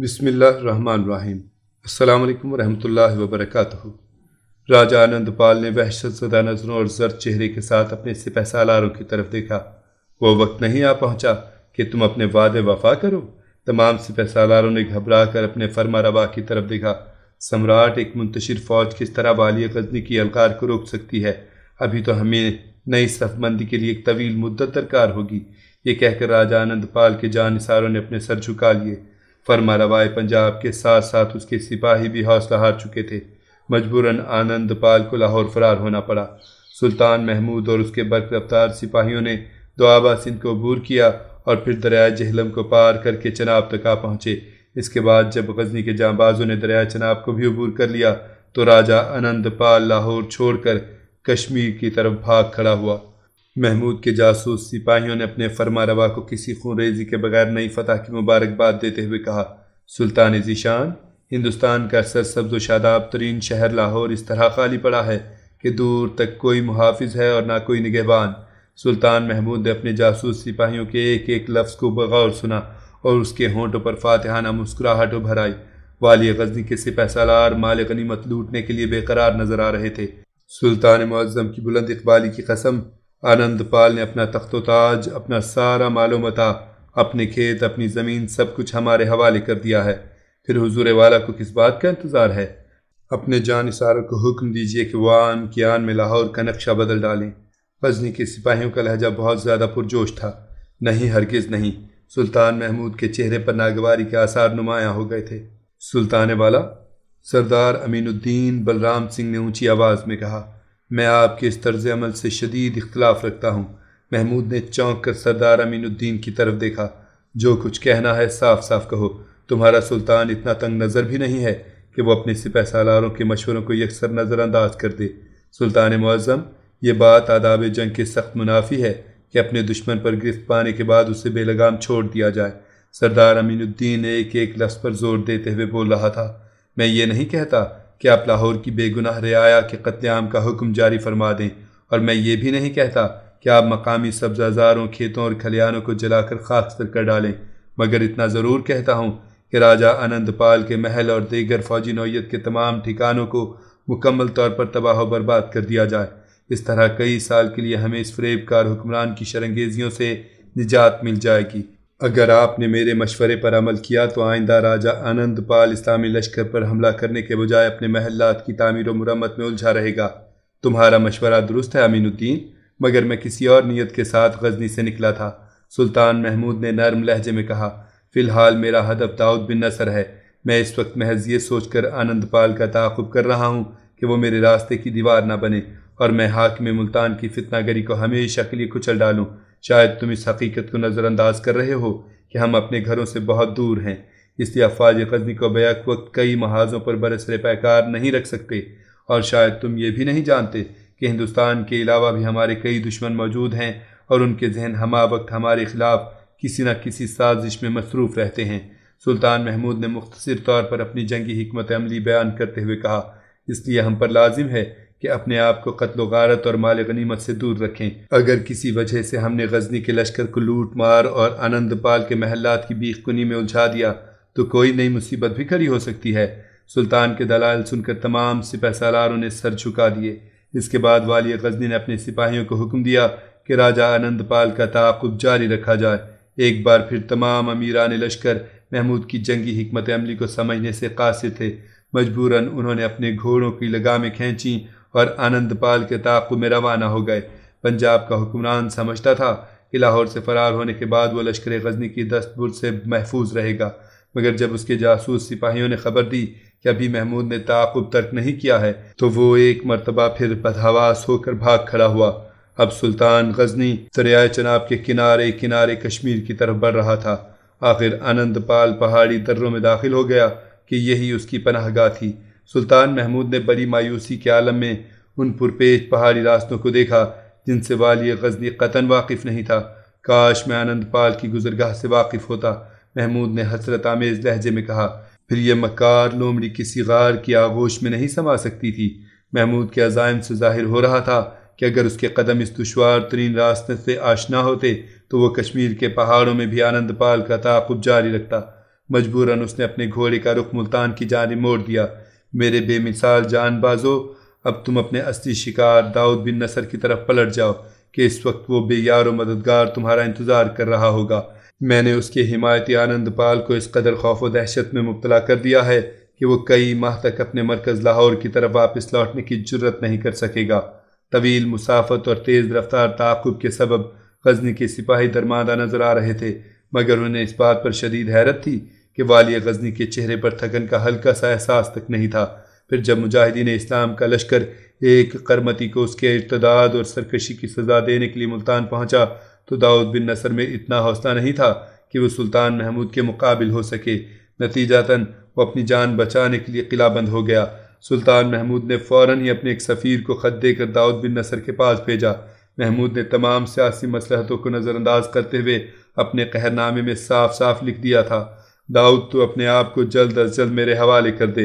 बसमिल्लाम अल्लाम वरहमल वबरक राजा आनंदपाल ने वहशत सदा नज़रों और जर्द चेहरे के साथ अपने सिपह सालारों की तरफ देखा वो वक्त नहीं आ पहुंचा कि तुम अपने वादे वफा करो तमाम सिपह सालारों ने घबरा कर अपने फरमा रवा की तरफ देखा सम्राट एक मुंतशिर फौज किस तरह वाली गजनी की अलकार को रोक सकती है अभी तो हमें नई सफमंदी के लिए एक तवील मुद्दत दरकार होगी ये कहकर राजा आनंदपाल के जानसारों ने अपने सर झुका लिए फरमा रवाए पंजाब के साथ साथ उसके सिपाही भी हौसला हार चुके थे मजबूरन आनंद पाल को लाहौर फरार होना पड़ा सुल्तान महमूद और उसके रफ्तार सिपाहियों ने दोआबा सिंध को अबूर किया और फिर दरिया जहलम को पार करके चनाब तक आ पहुँचे इसके बाद जब गजनी के जाँबाजों ने दरिया चनाब को भी अबूर कर लिया तो राजा अनंत पाल लाहौर छोड़कर कश्मीर की तरफ भाग खड़ा हुआ महमूद के जासूस सिपाहियों ने अपने फरमा रवा को किसी खूनरेजी के बगैर नई फतह की मुबारकबाद देते हुए कहा सुल्तान जीशान हिंदुस्तान का सरसब्ज शादाब तरीन शहर लाहौर इस तरह खाली पड़ा है कि दूर तक कोई मुहाफ़ है और ना कोई निगहबान सुल्तान महमूद ने अपने जासूस सिपाहियों के एक एक लफ्ज़ को बगौर सुना और उसके होंठों पर फातहाना मुस्कुराहट उभर आई वाली गजनी के सिपह सालार माल गनीमत लूटने के लिए बेकरार नजर आ रहे थे सुल्तान मज़म की बुलंद इकबाली की कसम पाल ने अपना तख्तो ताज अपना सारा मालूमता अपने खेत अपनी ज़मीन सब कुछ हमारे हवाले कर दिया है फिर हुजूर वाला को किस बात का इंतज़ार है अपने जानसारों को हुक्म दीजिए कि वान की आन में लाहौर का नक्शा बदल डालें फजनी के सिपाहियों का लहजा बहुत ज़्यादा पुरजोश था नहीं हरगिज़ नहीं सुल्तान महमूद के चेहरे पर नागवारी के आसार नुमाया हो गए थे सुल्तान वाला सरदार अमीनुद्दीन बलराम सिंह ने ऊंची आवाज़ में कहा मैं आपके इस तर्ज अमल से शदीद इख्तलाफ रखता हूँ महमूद ने चौंक कर सरदार अमीनुद्दीन की तरफ देखा जो कुछ कहना है साफ साफ कहो तुम्हारा सुल्तान इतना तंग नज़र भी नहीं है कि वो अपने सिपह सालारों के मशवरों को यकसर नज़रअंदाज कर दे सुल्तान मज़म ये बात आदाब जंग के सख्त मुनाफी है कि अपने दुश्मन पर गिरफ्त पाने के बाद उसे बेलगाम छोड़ दिया जाए सरदार अमीनुद्दीन एक एक लफ्ज़ पर जोर देते हुए बोल रहा था मैं ये नहीं कहता कि आप लाहौर की बेगुनाह रियाया के कत्लेआम का हुक्म जारी फरमा दें और मैं ये भी नहीं कहता कि आप मकामी सब्जाजारों खेतों और खलियानों को जलाकर सर कर डालें मगर इतना ज़रूर कहता हूँ कि राजा अनंतपाल के महल और दीगर फौजी नौीयत के तमाम ठिकानों को मुकम्मल तौर पर तबाह बर्बाद कर दिया जाए इस तरह कई साल के लिए हमें इस फरेबकार हुक्मरान की शरंगेजियों से निजात मिल जाएगी अगर आपने मेरे मशवरे पर अमल किया तो आइंदा राजा पाल इस्लामी लश्कर पर हमला करने के बजाय अपने महल्लात की तामीर व मरम्मत में उलझा रहेगा तुम्हारा मशवरा दुरुस्त है अमीनुद्दीन मगर मैं किसी और नीयत के साथ गजनी से निकला था सुल्तान महमूद ने नरम लहजे में कहा फ़िलहाल मेरा हदफ दाऊद बिन नसर है मैं इस वक्त महज ये सोचकर पाल का ताकुब कर रहा हूँ कि वो मेरे रास्ते की दीवार ना बने और मैं हाकिम मुल्तान की फितनागरी को हमेशा के लिए कुचल डालूँ शायद तुम इस हकीकत को नज़रअंदाज कर रहे हो कि हम अपने घरों से बहुत दूर हैं इसलिए अफवाज गजनी को बैक वक्त कई महाजों पर बरसर पैकार नहीं रख सकते और शायद तुम ये भी नहीं जानते कि हिंदुस्तान के अलावा भी हमारे कई दुश्मन मौजूद हैं और उनके जहन हमा वक्त हमारे ख़िलाफ़ किसी न किसी साजिश में मसरूफ़ रहते हैं सुल्तान महमूद ने मुख्तर तौर पर अपनी जंगी हमत अमली बयान करते हुए कहा इसलिए हम पर लाजिम है कि अपने आप को कत्ल गारत और माल गनीमत से दूर रखें अगर किसी वजह से हमने गजनी के लश्कर को लूट मार और आनंदपाल के महलात की बीख कुनी में उलझा दिया तो कोई नई मुसीबत भी खड़ी हो सकती है सुल्तान के दलाल सुनकर तमाम सिपह सालारों ने सर झुका दिए इसके बाद वाली गजनी ने अपने सिपाहियों को हुक्म दिया कि राजा आनंदपाल का ताकुब जारी रखा जाए एक बार फिर तमाम अमीरान लश्कर महमूद की जंगी हमत अमली को समझने से कासिर थे मजबूरन उन्होंने अपने घोड़ों की लगामें खींची और आनंदपाल के ताकू में रवाना हो गए पंजाब का हुक्मरान समझता था कि लाहौर से फरार होने के बाद वह लश्कर गजनी की दस्तबुर से महफूज रहेगा मगर जब उसके जासूस सिपाहियों ने खबर दी कि अभी महमूद ने ताकुब तर्क नहीं किया है तो वो एक मरतबा फिर बदहवास होकर भाग खड़ा हुआ अब सुल्तान गजनी दरियाए चनाब के किनारे किनारे कश्मीर की तरफ बढ़ रहा था आखिर आनंदपाल पहाड़ी दर्रों में दाखिल हो गया कि यही उसकी पनाहगाह थी सुल्तान महमूद ने बड़ी मायूसी के आलम में उन पुरपेश पहाड़ी रास्तों को देखा जिनसे वाली गजनी कतन वाकिफ़ नहीं था काश मैं आनंद पाल की गुजरगाह से वाकिफ़ होता महमूद ने हसरत आमेज लहजे में कहा फिर यह मकार लोमड़ी किसी गार की आगोश में नहीं समा सकती थी महमूद के अजायम से जाहिर हो रहा था कि अगर उसके कदम इस दुशवार तरीन रास्ते से आशना होते तो वह कश्मीर के पहाड़ों में भी आनंद पाल का ताकुब जारी रखता मजबूरन उसने अपने घोड़े का रुख मुल्तान की जानी मोड़ दिया मेरे बेमिसाल जानबाजो अब तुम अपने असली शिकार दाऊद बिन नसर की तरफ पलट जाओ कि इस वक्त वो बेयार और मददगार तुम्हारा इंतज़ार कर रहा होगा मैंने उसके हिमायती पाल को इस कदर खौफ व दहशत में मुबतला कर दिया है कि वो कई माह तक अपने मरकज़ लाहौर की तरफ वापस लौटने की जरूरत नहीं कर सकेगा तवील मुसाफत और तेज़ रफ्तार ताकुब के सबब गजनी के सिपाही दरमादा नजर आ रहे थे मगर उन्हें इस बात पर शदीद हैरत थी कि वालिया गजनी के चेहरे पर थकन का हल्का सा एहसास तक नहीं था फिर जब मुजाहिदीन इस्लाम का लश्कर एक करमती को उसके इर्तदाद और सरकशी की सज़ा देने के लिए मुल्तान पहुंचा तो दाऊद बिन नसर में इतना हौसला नहीं था कि वह सुल्तान महमूद के मुकाबिल हो सके नतीजातन वो अपनी जान बचाने के लिए किला बंद हो गया सुल्तान महमूद ने फ़ौर ही अपने एक सफ़ीर को ख़त देकर दाऊद बिन नसर के पास भेजा महमूद ने तमाम सियासी मसलहतों को नज़रअंदाज करते हुए अपने कहरनामे में साफ साफ लिख दिया था दाऊद तो अपने आप को जल्द अज जल्द मेरे हवाले कर दे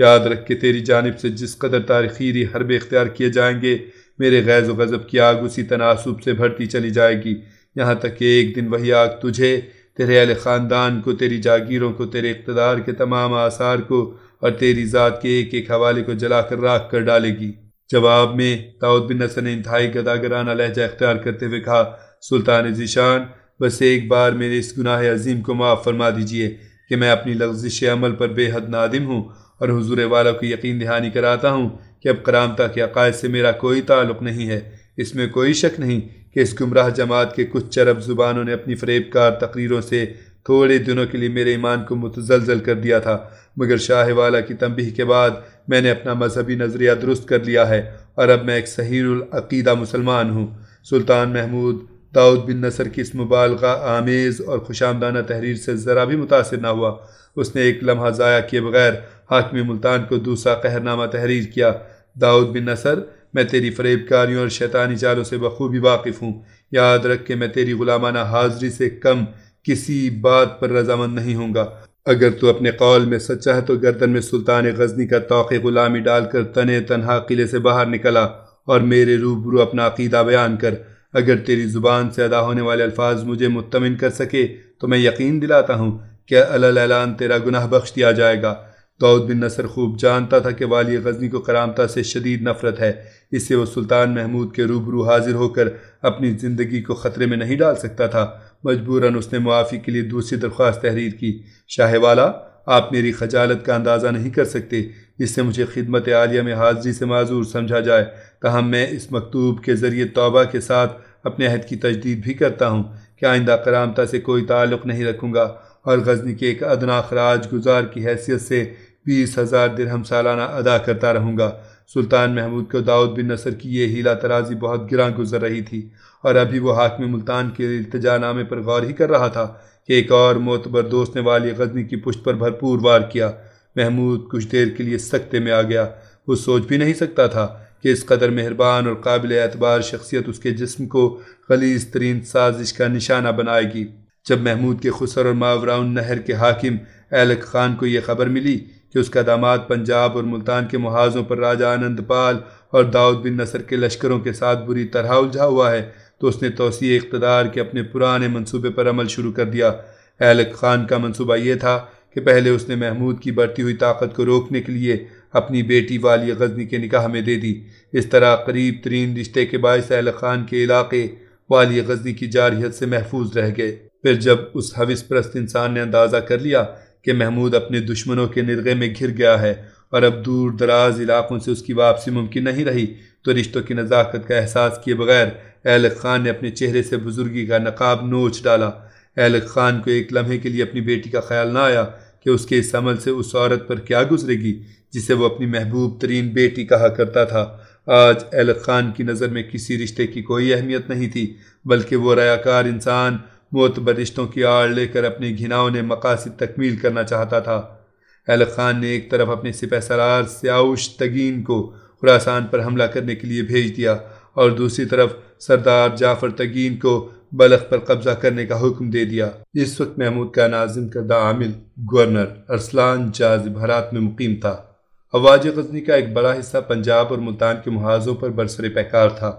याद रख के तेरी जानब से जिस कदर तारीखीरी हरबे इख्तियार किए जाएंगे मेरे गैज़ गज़ब की आग उसी तनासब से भरती चली जाएगी यहाँ तक कि एक दिन वही आग तुझे तेरे अहल ख़ानदान को तेरी जागीरों को तेरे इकतदार के तमाम आसार को और तेरी ज़ात के एक एक हवाले को जलाकर राख कर डालेगी जवाब में दाऊद बिन नसर ने इंतहाई गदागराना लहजा इख्तियार करते हुए कहा सुल्तान ज़ीशान बस एक बार मेरे इस गुनाह अजीम को माफ़ फरमा दीजिए कि मैं अपनी लफ्जिश अमल पर बेहद नादिम हूँ और हजूर वालों की यकीन दहानी कराता हूँ कि अब करामता के अकायद से मेरा कोई ताल्लुक नहीं है इसमें कोई शक नहीं कि इस गुमराह जमात के कुछ चरब ज़ुबानों ने अपनी फरेबकार तकरीरों से थोड़े दिनों के लिए मेरे ईमान को मुतजलजल कर दिया था मगर शाह वाला की तंबीह के बाद मैंने अपना मजहबी नज़रिया दुरुस्त कर लिया है और अब मैं एक सहीदा मुसलमान हूँ सुल्तान महमूद दाऊद बिन नसर की इस मुबालगा आमेज़ और खुशामदाना तहरीर से ज़रा भी मुतासर ना हुआ उसने एक लम्हा ज़ाया किए बगैर हाकमी मुल्तान को दूसरा कहरनामा तहरीर किया दाऊद बिन नसर मैं तेरी फरेबकारियों और शैतानी चालों से बखूबी वाकिफ़ हूँ याद रख के मैं तेरी गुलामाना हाजिरी से कम किसी बात पर रजामंद नहीं होंगे अगर तू अपने कौल में सच्चा है तो गर्दन में सुल्तान गजनी का तोक़ ग़ुलामी डालकर तने तनहा किले से बाहर निकला और मेरे रूबरू अपना अकीदा बयान कर अगर तेरी ज़ुबान से अदा होने वाले अल्फाज मुझे मुतमिन कर सके तो मैं यकीन दिलाता हूँ कि अलान तेरा गुनाह बख्श दिया जाएगा दाऊद बिन नसर खूब जानता था कि वाली गजनी को करामता से शदीद नफरत है इससे वह सुल्तान महमूद के रूबरू हाजिर होकर अपनी ज़िंदगी को ख़तरे में नहीं डाल सकता था मजबूरन उसने मुआफ़ी के लिए दूसरी दरख्वास्त तहरीर की शाह वाला आप मेरी खजालत का अंदाज़ा नहीं कर सकते इससे मुझे खिदमत आलिया में हाजिरी से माजूर समझा जाए तहम मैं इस मकतूब के ज़रिए तोबा के साथ अपने अहद की तजदीद भी करता हूँ कि आइंदा करामता से कोई ताल्लुक़ नहीं रखूँगा और गजनी के एक अदना खराज गुजार की हैसियत से बीस हज़ार दिरहम सालाना अदा करता रहूँगा सुल्तान महमूद को दाऊद बिन नसर की यह हीला तराजी बहुत गिरा गुजर रही थी और अभी वह हाकम मुल्तान के इल्तजा नामे पर गौर ही कर रहा था कि एक और मोतबर दोस्त ने वाली गजनी की पुष्ट पर भरपूर वार किया महमूद कुछ देर के लिए सख्ते में आ गया वो सोच भी नहीं सकता था कि इस कदर मेहरबान और काबिल एतबार शख्सियत उसके जिस्म को खलीज तरीन साजिश का निशाना बनाएगी जब महमूद के खुसर और मावराउन नहर के हाकिम एलक खान को यह खबर मिली कि उसका दामाद पंजाब और मुल्तान के महाजों पर राजा आनंदपाल और दाऊद बिन नसर के लश्करों के साथ बुरी तरह उलझा हुआ है तो उसने तोसी इकतदार के अपने पुराने मनसूबे पर अमल शुरू कर दिया एलक खान का मनसूबा ये था कि पहले उसने महमूद की बढ़ती हुई ताकत को रोकने के लिए अपनी बेटी वाली गजनी के निकाह में दे दी इस तरह करीब तरीन रिश्ते के बायस अहल खान के इलाके वाली गजनी की जारहियत से महफूज रह गए फिर जब उस हविस प्रस्त इंसान ने अंदाज़ा कर लिया कि महमूद अपने दुश्मनों के निर्गे में घिर गया है और अब दूर दराज इलाकों से उसकी वापसी मुमकिन नहीं रही तो रिश्तों की नज़ाकत का एहसास किए बगैर अहल खान ने अपने चेहरे से बुजुर्गी का नकाब नोच डाला एलक खान को एक लम्हे के लिए अपनी बेटी का ख्याल ना आया कि उसके इस अमल से उस औरत पर क्या गुजरेगी जिसे वो अपनी महबूब तरीन बेटी कहा करता था आज एलक खान की नज़र में किसी रिश्ते की कोई अहमियत नहीं थी बल्कि वो रयाकार इंसान मोतबर रिश्तों की आड़ लेकर अपने घिनाओं ने मकासद तकमील करना चाहता था एलक खान ने एक तरफ अपने सिपह सरार सियाउश तगीन को खुरासान पर हमला करने के लिए भेज दिया और दूसरी तरफ सरदार जाफ़र तगीन को बलख पर कब्जा करने का हुक्म दे दिया इस वक्त महमूद का नाजिम करदा आमिल गवर्नर अरसलान जाजिब हरात में मुकीम था अवाज गजनी का एक बड़ा हिस्सा पंजाब और मुल्तान के महाजों पर बरसर पैकार था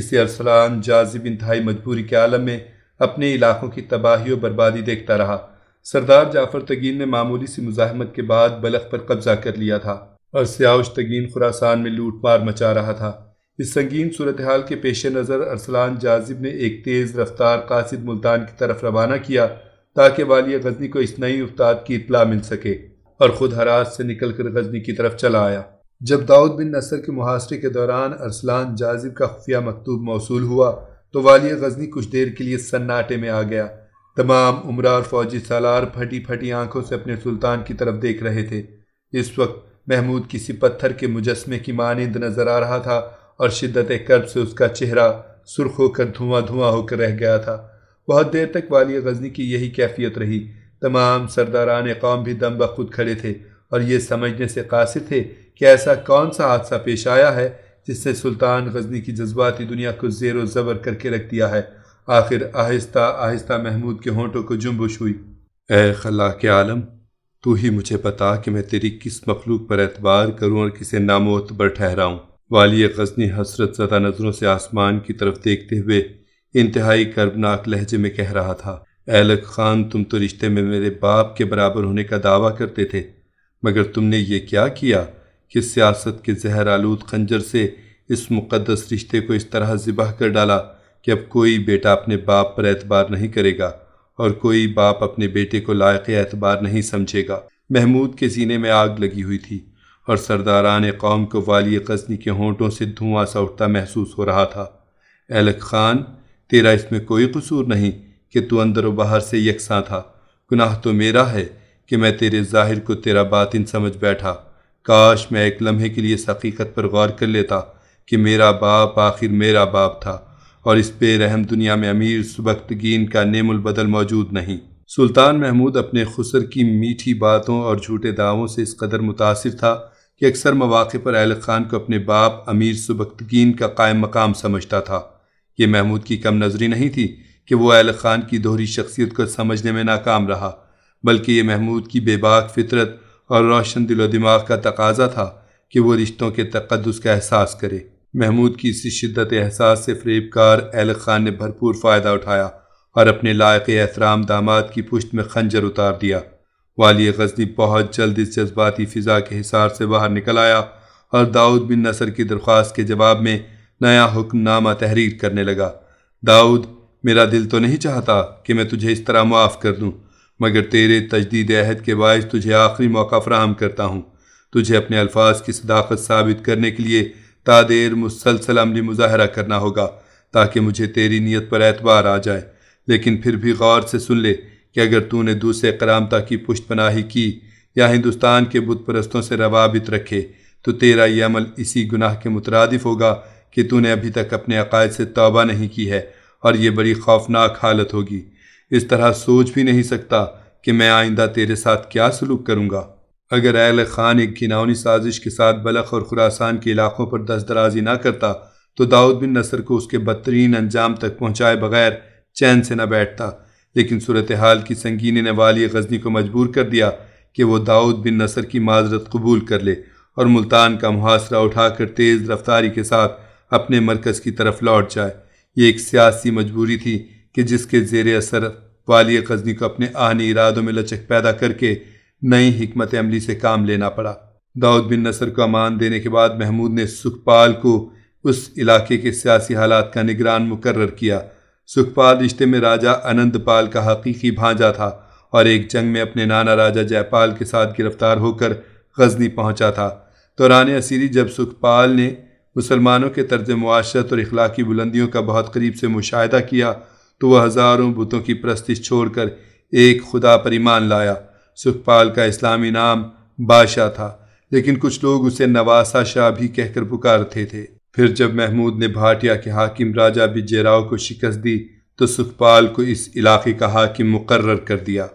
इससे अरसलान जाजिब इंतहाई मजबूरी के आलम में अपने इलाकों की तबाही और बर्बादी देखता रहा सरदार जाफर तगीन ने मामूली सी मुजाहमत के बाद बलख पर कब्जा कर लिया था और सियाउश तगीन खुरासान में लूट मार मचा रहा था इस संगीन सूरत हाल के पेश नज़र अरसलान जाजिब ने एक तेज़ रफ्तार कासिद मुल्तान की तरफ रवाना किया ताकि वाली गजनी को इस नई उस्ताद की इतला मिल सके और ख़ुद हराज से निकल कर गजनी की तरफ चला आया जब दाऊद बिन नसर के मुहासरे के दौरान अरसलान जाजिब का खुफिया मकतूब मौसू हुआ तो वाली गजनी कुछ देर के लिए सन्नाटे में आ गया तमाम उम्र और फौजी सालार फटी फटी आंखों से अपने सुल्तान की तरफ देख रहे थे इस वक्त महमूद किसी पत्थर के मुजस्मे की मानंद नजर आ रहा था और शिद्दत कर्ब से उसका चेहरा सुर्ख होकर धुआं धुआं होकर रह गया था बहुत देर तक वाली गजनी की यही कैफियत रही तमाम सरदारान कौम भी दम बखुद खड़े थे और ये समझने से कासिर थे कि ऐसा कौन सा हादसा पेश आया है जिससे सुल्तान गजनी की जज्बाती दुनिया को जेर ज़बर करके रख दिया है आखिर आहिस्ता आहिस्ता महमूद के होंठों को जुम्बुश हुई ए खला के आलम तू ही मुझे बता कि मैं तेरी किस मखलूक पर एतबार करूँ और किसे नामोतबर ठहराऊँ वाली गजनी हसरत ज़दा नज़रों से आसमान की तरफ देखते हुए इंतहाई कर्बनाक लहजे में कह रहा था एलक खान तुम तो रिश्ते में मेरे बाप के बराबर होने का दावा करते थे मगर तुमने ये क्या किया कि सियासत के जहर आलूद खंजर से इस मुक़दस रिश्ते को इस तरह ज़िबह कर डाला कि अब कोई बेटा अपने बाप पर एतबार नहीं करेगा और कोई बाप अपने बेटे को लायक एतबार नहीं समझेगा महमूद के सीने में आग लगी हुई थी और सरदारान कौम को वाली कसनी के होंठों से धुआं सा उठता महसूस हो रहा था एलक खान तेरा इसमें कोई कसूर नहीं कि तू अंदर व बाहर से यकसा था गुनाह तो मेरा है कि मैं तेरे जाहिर को तेरा बातिन समझ बैठा काश मैं एक लम्हे के लिए हकीकत पर गौर कर लेता कि मेरा बाप आखिर मेरा बाप था और इस बेरहम दुनिया में अमीर सुबकगीन का बदल मौजूद नहीं सुल्तान महमूद अपने खुसर की मीठी बातों और झूठे दावों से इस कदर मुतासर था कि अक्सर मौाक़े पर अहल ख़ान को अपने बाप अमीर सुबकतगीन का कायम मकाम समझता था ये महमूद की कम नज़री नहीं थी कि वह अहल ख़ान की दोहरी शख्सियत को समझने में नाकाम रहा बल्कि ये महमूद की बेबाक फितरत और रोशन दिलो दिमाग का तकाजा था कि वह रिश्तों के तकदस का एहसास करे महमूद की इसी शिद्दत एहसास से फरेबकार अहल ख़ान ने भरपूर फ़ायदा उठाया और अपने लायक एहतराम दामाद की पुश्त में खंजर उतार दिया वाली गजनी बहुत जल्द इस जज्बाती फ़िज़ा के हिसार से बाहर निकल आया और दाऊद बिन नसर की दरख्वास्त के जवाब में नया हुक्मनामा तहरीर करने लगा दाऊद मेरा दिल तो नहीं चाहता कि मैं तुझे इस तरह माफ़ कर दूँ मगर तेरे तजदीद अहद के बायस तुझे आखिरी मौका फ्राहम करता हूँ तुझे अपने अल्फाज की सदाकत साबित करने के लिए तादेर मुसलसल अमली मुजाहरा करना होगा ताकि मुझे तेरी नीयत पर एतबार आ जाए लेकिन फिर भी गौर से सुन ले कि अगर तूने दूसरे करामता की पुष्ट पनाही की या हिंदुस्तान के बुत परस्तों से रवाबित रखे तो तेरा यह अमल इसी गुनाह के मुतरद होगा कि तूने अभी तक अपने अकायद से तोबा नहीं की है और ये बड़ी खौफनाक हालत होगी इस तरह सोच भी नहीं सकता कि मैं आइंदा तेरे साथ क्या सलूक करूँगा अगर अहल ख़ान एक घिनौनी साजिश के साथ बलख और खुरासान के इलाकों पर दस्तराजी दराजी ना करता तो दाऊद बिन नसर को उसके बदतरीन अंजाम तक पहुँचाए बगैर चैन से न बैठता लेकिन सूरत हाल की संगीनी ने वाली गजनी को मजबूर कर दिया कि वह दाऊद बिन नसर की माजरत कबूल कर ले और मुल्तान का मुहासरा उठाकर तेज़ रफ्तारी के साथ अपने मरकज़ की तरफ लौट जाए ये एक सियासी मजबूरी थी कि जिसके जेर असर वाली गजनी को अपने आहनी इरादों में लचक पैदा करके नई हमत अमली से काम लेना पड़ा दाऊद बिन नसर को अमान देने के बाद महमूद ने सुखपाल को उस इलाके के सियासी हालात का निगरान मुकर्र किया सुखपाल रिश्ते में राजा अनंतपाल का हकीकी भांजा था और एक जंग में अपने नाना राजा जयपाल के साथ गिरफ्तार होकर गजनी पहुंचा था दौरान असीरी जब सुखपाल ने मुसलमानों के तर्ज माशरत और इखलाकी बुलंदियों का बहुत करीब से मुशाह किया तो वह हज़ारों बुतों की प्रस्तिश छोड़कर एक खुदा पर ईमान लाया सुखपाल का इस्लामी नाम बादशाह था लेकिन कुछ लोग उसे नवासा शाह भी कहकर पुकारते थे, थे। फिर जब महमूद ने भाटिया के हाकिम राजा बिजेराव को शिकस्त दी तो सुखपाल को इस इलाके का हाकिम मुकर्र कर दिया